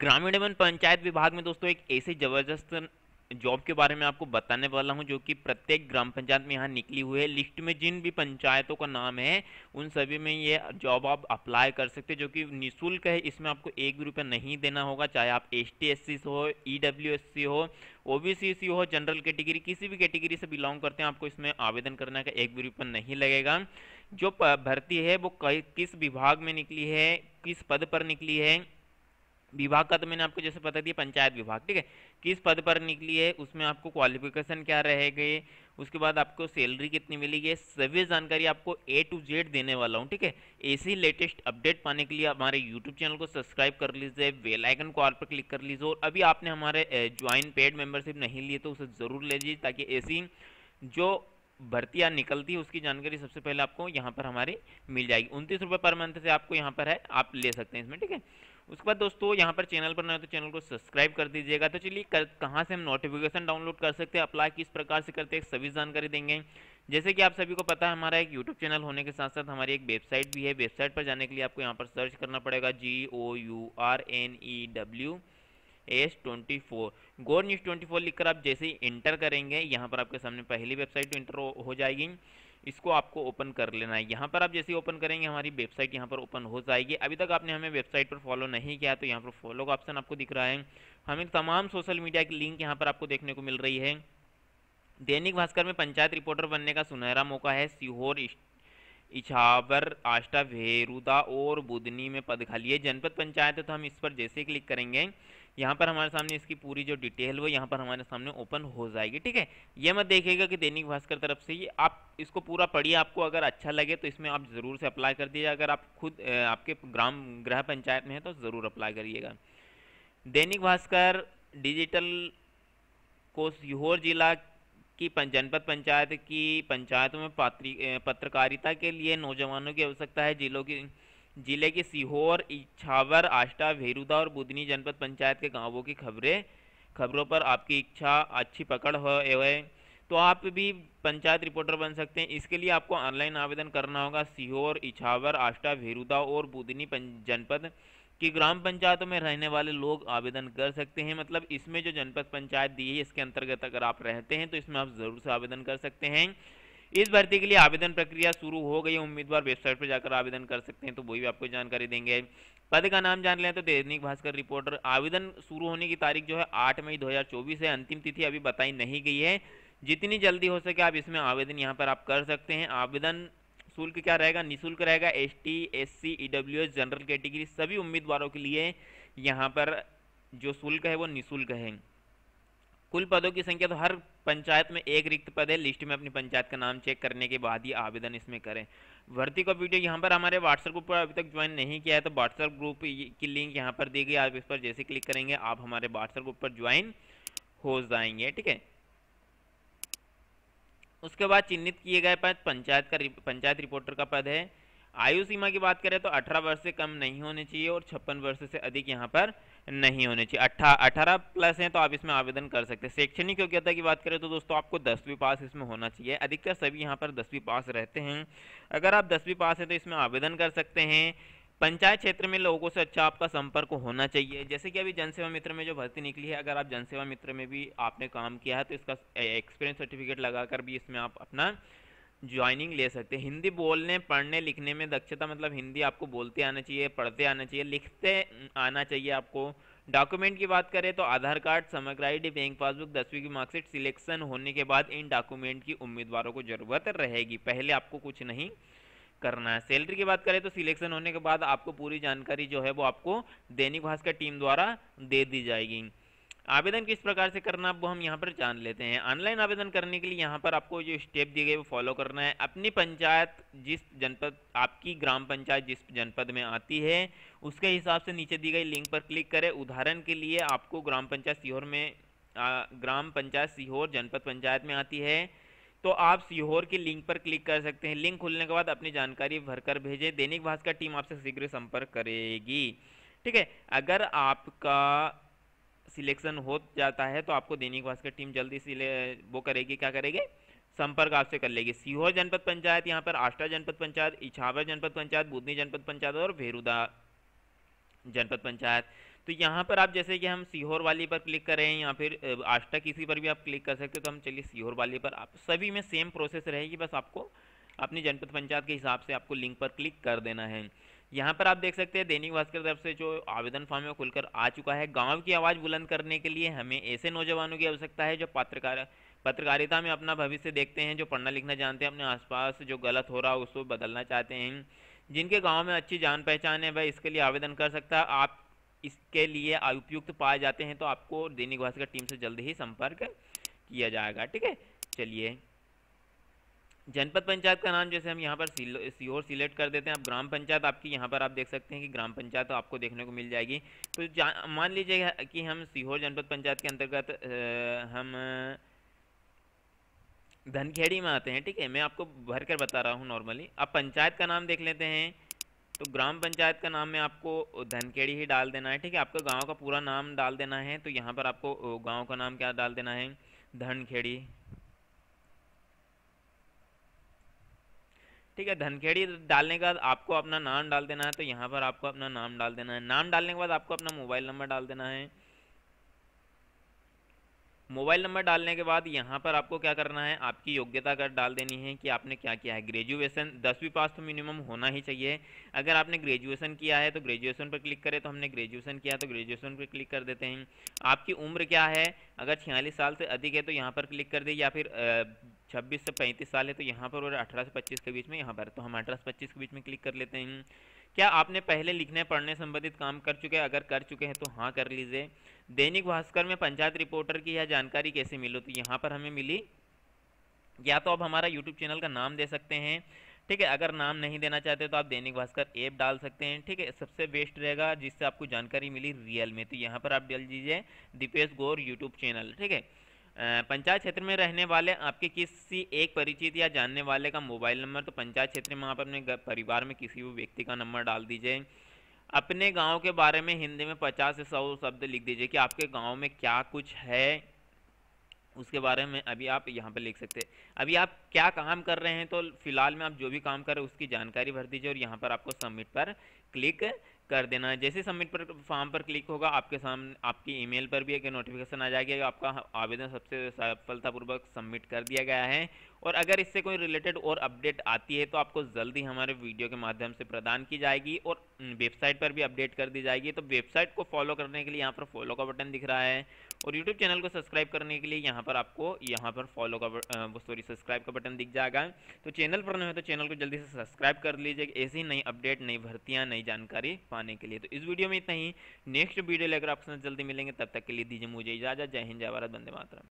ग्रामीण एवं पंचायत विभाग में दोस्तों एक ऐसे जबरदस्त जॉब के बारे में आपको बताने वाला हूं जो कि प्रत्येक ग्राम पंचायत में यहाँ निकली हुई है लिस्ट में जिन भी पंचायतों का नाम है उन सभी में ये जॉब आप अप्लाई कर सकते हैं जो कि निःशुल्क है इसमें आपको एक भी रुपया नहीं देना होगा चाहे आप एस टी एस सी हो ई डब्ल्यू एस सी हो ओ बी सी सी हो जनरल कैटेगरी किसी भी कैटेगरी से बिलोंग करते हैं आपको इसमें आवेदन करने का एक भी रुपया नहीं लगेगा जो भर्ती है वो किस विभाग में निकली है किस पद पर निकली है विभाग का तो मैंने आपको जैसे पता दिया पंचायत विभाग ठीक है किस पद पर निकली है उसमें आपको क्वालिफिकेशन क्या रहेगी उसके बाद आपको सैलरी कितनी मिलेगी सभी जानकारी आपको ए टू जेड देने वाला हूँ ठीक है ऐसी लेटेस्ट अपडेट पाने के लिए हमारे यूट्यूब चैनल को सब्सक्राइब कर लीजिए बेल आइकन को पर क्लिक कर लीजिए और अभी आपने हमारे ज्वाइन पेड मेंबरशिप नहीं लिए तो उसे ज़रूर ले लीजिए ताकि ऐसी जो भर्तियाँ निकलती है उसकी जानकारी सबसे पहले आपको यहाँ पर हमारी मिल जाएगी उनतीस रुपये पर मंथ से आपको यहाँ पर है आप ले सकते हैं इसमें ठीक है उसके बाद दोस्तों यहाँ पर चैनल पर ना तो चैनल को सब्सक्राइब कर दीजिएगा तो चलिए कहाँ से हम नोटिफिकेशन डाउनलोड कर सकते हैं अप्लाई किस प्रकार से करते हैं सभी जानकारी देंगे जैसे कि आप सभी को पता है हमारा एक यूट्यूब चैनल होने के साथ साथ हमारी एक वेबसाइट भी है वेबसाइट पर जाने के लिए आपको यहाँ पर सर्च करना पड़ेगा G O U R N E W S twenty four Gour news twenty four लिखकर आप जैसे ही इंटर करेंगे यहाँ पर आपके सामने पहली वेबसाइट इंटर हो जाएगी इसको आपको ओपन कर लेना है यहाँ पर आप जैसे ओपन करेंगे हमारी वेबसाइट यहाँ पर ओपन हो जाएगी अभी तक आपने हमें वेबसाइट पर फॉलो नहीं किया तो यहाँ पर फॉलो का ऑप्शन आपको दिख रहा है हमें तमाम सोशल मीडिया की लिंक यहाँ पर आपको देखने को मिल रही है दैनिक भास्कर में पंचायत रिपोर्टर बनने का सुनहरा मौका है सीहोर इछावर आष्टा भेरुदा और बुदनी में पद खाली है जनपद पंचायत है तो हम इस पर जैसे क्लिक करेंगे यहाँ पर हमारे सामने इसकी पूरी जो डिटेल वो यहाँ पर हमारे सामने ओपन हो जाएगी ठीक है ये मत देखिएगा कि दैनिक भास्कर तरफ से ये आप इसको पूरा पढ़िए आपको अगर अच्छा लगे तो इसमें आप ज़रूर से अप्लाई कर दीजिए अगर आप खुद आपके ग्राम गृह पंचायत में है तो ज़रूर अप्लाई करिएगा दैनिक भास्कर डिजिटल को सीहोर जिला की जनपद पंचायत की पंचायतों में पत्रकारिता के लिए नौजवानों की आवश्यकता है जिलों की जिले के सीहोर इच्छावर आष्टा भेरुदा और बुदनी जनपद पंचायत के गांवों की खबरें खबरों पर आपकी इच्छा अच्छी पकड़ हो है तो आप भी पंचायत रिपोर्टर बन सकते हैं इसके लिए आपको ऑनलाइन आवेदन करना होगा सीहोर इछावर आष्टा भेरुदा और बुदनी जनपद की ग्राम पंचायतों में रहने वाले लोग आवेदन कर सकते हैं मतलब इसमें जो जनपद पंचायत दी है इसके अंतर्गत अगर आप रहते हैं तो इसमें आप ज़रूर से आवेदन कर सकते हैं इस भर्ती के लिए आवेदन प्रक्रिया शुरू हो गई उम्मीदवार वेबसाइट पर जाकर आवेदन कर सकते हैं तो वही भी आपको जानकारी देंगे पद का नाम जान लें तो दैनिक भास्कर रिपोर्टर आवेदन शुरू होने की तारीख जो है आठ मई दो है अंतिम तिथि अभी बताई नहीं गई है जितनी जल्दी हो सके आप इसमें आवेदन यहाँ पर आप कर सकते हैं आवेदन शुल्क क्या रहेगा निःशुल्क रहेगा S T S C E W S general category सभी उम्मीदवारों के लिए यहाँ पर जो शुल्क है वो निःशुल्क है कुल पदों की संख्या तो हर पंचायत में एक रिक्त पद है लिस्ट में अपनी पंचायत का नाम चेक करने के बाद ही आवेदन इसमें करें भर्ती का वीडियो यहाँ पर हमारे व्हाट्सएप ग्रुप पर अभी तक ज्वाइन नहीं किया है तो व्हाट्सएप ग्रुप की लिंक यहाँ पर दी गई आप इस पर जैसे क्लिक करेंगे आप हमारे व्हाट्सएप ग्रुप पर ज्वाइन हो जाएंगे ठीक है उसके बाद चिन्हित किए गए पद पंचायत का पंचायत रिपोर्टर का पद है आयु सीमा की बात करें तो 18 वर्ष से कम नहीं होने चाहिए और छप्पन वर्ष से अधिक यहाँ पर नहीं होने चाहिए अट्ठा अठारह प्लस हैं तो आप इसमें आवेदन कर सकते हैं शैक्षणिक योग्यता की बात करें तो दोस्तों आपको दसवीं पास इसमें होना चाहिए अधिकतर सभी यहाँ पर दसवीं पास रहते हैं अगर आप दसवीं पास हैं तो इसमें आवेदन कर सकते हैं पंचायत क्षेत्र में लोगों से अच्छा आपका संपर्क होना चाहिए जैसे कि अभी जनसेवा मित्र में जो भर्ती निकली है अगर आप जनसेवा मित्र में भी आपने काम किया है तो इसका एक्सपीरियंस सर्टिफिकेट लगाकर भी इसमें आप अपना ज्वाइनिंग ले सकते हैं हिंदी बोलने पढ़ने लिखने में दक्षता मतलब हिंदी आपको बोलते आना चाहिए पढ़ते आना चाहिए लिखते आना चाहिए आपको डॉक्यूमेंट की बात करें तो आधार कार्ड समग्र आई डी बैंक पासबुक दसवीं की मार्कशीट सिलेक्शन होने के बाद इन डॉक्यूमेंट की उम्मीदवारों को ज़रूरत रहेगी पहले आपको कुछ नहीं करना है सैलरी की बात करें तो सिलेक्शन होने के बाद आपको पूरी जानकारी जो है वो आपको दैनिक भास्कर टीम द्वारा दे दी जाएगी आवेदन किस प्रकार से करना वो हम यहाँ पर जान लेते हैं ऑनलाइन आवेदन करने के लिए यहाँ पर आपको जो स्टेप दिए गए वो फॉलो करना है अपनी पंचायत जिस जनपद आपकी ग्राम पंचायत जिस जनपद में आती है उसके हिसाब से नीचे दी गई लिंक पर क्लिक करें उदाहरण के लिए आपको ग्राम पंचायत सीहोर में आ, ग्राम पंचायत सीहोर जनपद पंचायत में आती है तो आप सीहोर की लिंक पर क्लिक कर सकते हैं लिंक खुलने के बाद अपनी जानकारी भरकर भेजें दैनिक भास्कर टीम आपसे शीघ्र संपर्क करेगी ठीक है अगर आपका सिलेक्शन हो जाता है तो आपको दैनिक भास्कर टीम जल्दी वो करेगी क्या करेगी संपर्क आपसे कर लेगी सीहोर जनपद पंचायत यहाँ पर आष्टा जनपद पंचायत इछावर जनपद पंचायत बुधनी जनपद पंचायत और भेरुदा जनपद पंचायत तो यहाँ पर आप जैसे कि हम सीहोर वाली पर क्लिक करें या फिर आष्टा किसी पर भी आप क्लिक कर सकते हो तो हम चलिए सीहोर वाली पर आप सभी में सेम प्रोसेस रहेगी बस आपको अपनी जनपद पंचायत के हिसाब से आपको लिंक पर क्लिक कर देना है यहाँ पर आप देख सकते हैं दैनिक भास्कर तरफ से जो आवेदन फॉर्म है खुलकर आ चुका है गांव की आवाज़ बुलंद करने के लिए हमें ऐसे नौजवानों की आवश्यकता है जो पत्रकार पत्रकारिता में अपना भविष्य देखते हैं जो पढ़ना लिखना जानते हैं अपने आसपास जो गलत हो रहा है उसको बदलना चाहते हैं जिनके गाँव में अच्छी जान पहचान है वह इसके लिए आवेदन कर सकता है आप इसके लिए उपयुक्त पाए जाते हैं तो आपको दैनिक भास्कर टीम से जल्द ही संपर्क किया जाएगा ठीक है चलिए जनपद पंचायत का नाम जैसे हम यहाँ पर सीहोर सिलेक्ट कर देते हैं अब ग्राम पंचायत आपकी यहाँ पर आप देख सकते हैं कि ग्राम पंचायत तो आपको देखने को मिल जाएगी तो मान लीजिएगा कि हम सीहोर जनपद पंचायत के अंतर्गत हम धनखेड़ी में आते हैं ठीक है मैं आपको भर कर बता रहा हूँ नॉर्मली अब पंचायत का नाम देख लेते हैं तो ग्राम पंचायत का नाम में आपको धनखेड़ी ही डाल देना है ठीक है आपका गाँव का पूरा नाम डाल देना है तो यहाँ पर आपको गाँव का नाम क्या डाल देना है धनखेड़ी ठीक है धनखेड़ी डालने के बाद आपको अपना नाम डाल देना है तो यहाँ पर आपको अपना नाम डाल देना है नाम डालने के बाद आपको अपना मोबाइल नंबर डाल देना है मोबाइल नंबर डालने के बाद यहाँ पर आपको क्या करना है आपकी योग्यता कर डाल देनी है कि आपने क्या किया है ग्रेजुएशन दसवीं पास तो मिनिमम होना ही चाहिए अगर आपने ग्रेजुएशन किया है तो ग्रेजुएशन पर क्लिक करें तो हमने ग्रेजुएशन किया तो ग्रेजुएशन पर क्लिक कर देते हैं आपकी उम्र क्या है अगर छियालीस साल से अधिक है तो यहाँ पर क्लिक कर दे या फिर छब्बीस से पैंतीस साल है तो यहाँ पर और अठारह से पच्चीस के बीच में यहाँ पर तो हम अठारह से पच्चीस के बीच में क्लिक कर लेते हैं क्या आपने पहले लिखने पढ़ने संबंधित काम कर चुके हैं अगर कर चुके हैं तो हाँ कर लीजिए दैनिक भास्कर में पंचायत रिपोर्टर की यह जानकारी कैसे मिलो तो यहाँ पर हमें मिली या तो आप हमारा यूट्यूब चैनल का नाम दे सकते हैं ठीक है अगर नाम नहीं देना चाहते तो आप दैनिक भास्कर ऐप डाल सकते हैं ठीक है सबसे बेस्ट रहेगा जिससे आपको जानकारी मिली रियल में तो यहाँ पर आप डाल दीजिए दीपेश गौर यूट्यूब चैनल ठीक है पंचायत क्षेत्र में रहने वाले आपके किसी एक परिचित या जानने वाले का मोबाइल नंबर तो पंचायत क्षेत्र में आप अपने परिवार में किसी भी व्यक्ति का नंबर डाल दीजिए अपने गांव के बारे में हिंदी में पचास से सौ शब्द लिख दीजिए कि आपके गांव में क्या कुछ है उसके बारे में अभी आप यहाँ पर लिख सकते हैं अभी आप क्या काम कर रहे हैं तो फिलहाल में आप जो भी काम कर रहे हैं उसकी जानकारी भर दीजिए और यहाँ पर आपको सबमिट पर क्लिक कर देना है जैसे सबमिट पर फॉर्म पर क्लिक होगा आपके सामने आपकी ईमेल पर भी एक नोटिफिकेशन आ जाएगी आपका आवेदन सबसे सफलतापूर्वक सबमिट कर दिया गया है और अगर इससे कोई रिलेटेड और अपडेट आती है तो आपको जल्दी हमारे वीडियो के माध्यम से प्रदान की जाएगी और वेबसाइट पर भी अपडेट कर दी जाएगी तो वेबसाइट को फॉलो करने के लिए यहाँ पर फॉलो का बटन दिख रहा है और यूट्यूब चैनल को सब्सक्राइब करने के लिए यहाँ पर आपको यहाँ पर फॉलो का सॉरी सब्सक्राइब का बटन दिख जाएगा तो चैनल पर नहीं हो तो चैनल को जल्दी से सब्सक्राइब कर लीजिए ऐसी नई अपडेट नई भर्तियाँ नई जानकारी पाने के लिए तो इस वीडियो में इतना ही नेक्स्ट वीडियो लेकर आपसे जल्दी मिलेंगे तब तक के लिए दीजिए मुझे इजाज़त जय हिंद जय भारत बंदे मातरम